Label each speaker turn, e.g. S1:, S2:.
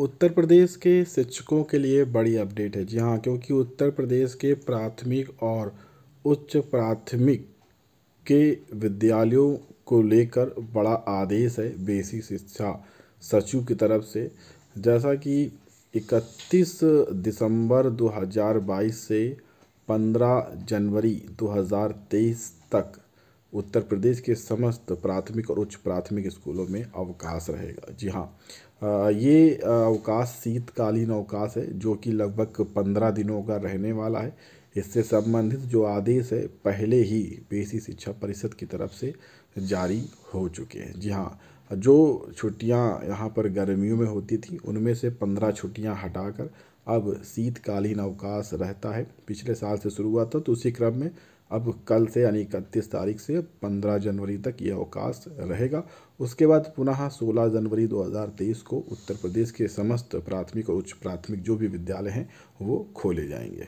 S1: उत्तर प्रदेश के शिक्षकों के लिए बड़ी अपडेट है जी हाँ क्योंकि उत्तर प्रदेश के प्राथमिक और उच्च प्राथमिक के विद्यालयों को लेकर बड़ा आदेश है बेसिक शिक्षा सचिव की तरफ से जैसा कि 31 दिसंबर 2022 से 15 जनवरी 2023 तक उत्तर प्रदेश के समस्त प्राथमिक और उच्च प्राथमिक स्कूलों में अवकाश रहेगा जी हाँ ये अवकाश शीतकालीन अवकाश है जो कि लगभग पंद्रह दिनों का रहने वाला है इससे संबंधित जो आदेश है पहले ही बेसिक शिक्षा परिषद की तरफ से जारी हो चुके हैं जी हाँ जो छुट्टियां यहाँ पर गर्मियों में होती थी उनमें से पंद्रह छुट्टियां हटाकर अब शीतकालीन अवकाश रहता है पिछले साल से शुरू हुआ था तो उसी क्रम में अब कल से यानी इकतीस तारीख से 15 जनवरी तक यह अवकाश रहेगा उसके बाद पुनः 16 जनवरी 2023 को उत्तर प्रदेश के समस्त प्राथमिक और उच्च प्राथमिक जो भी विद्यालय हैं वो खोले जाएंगे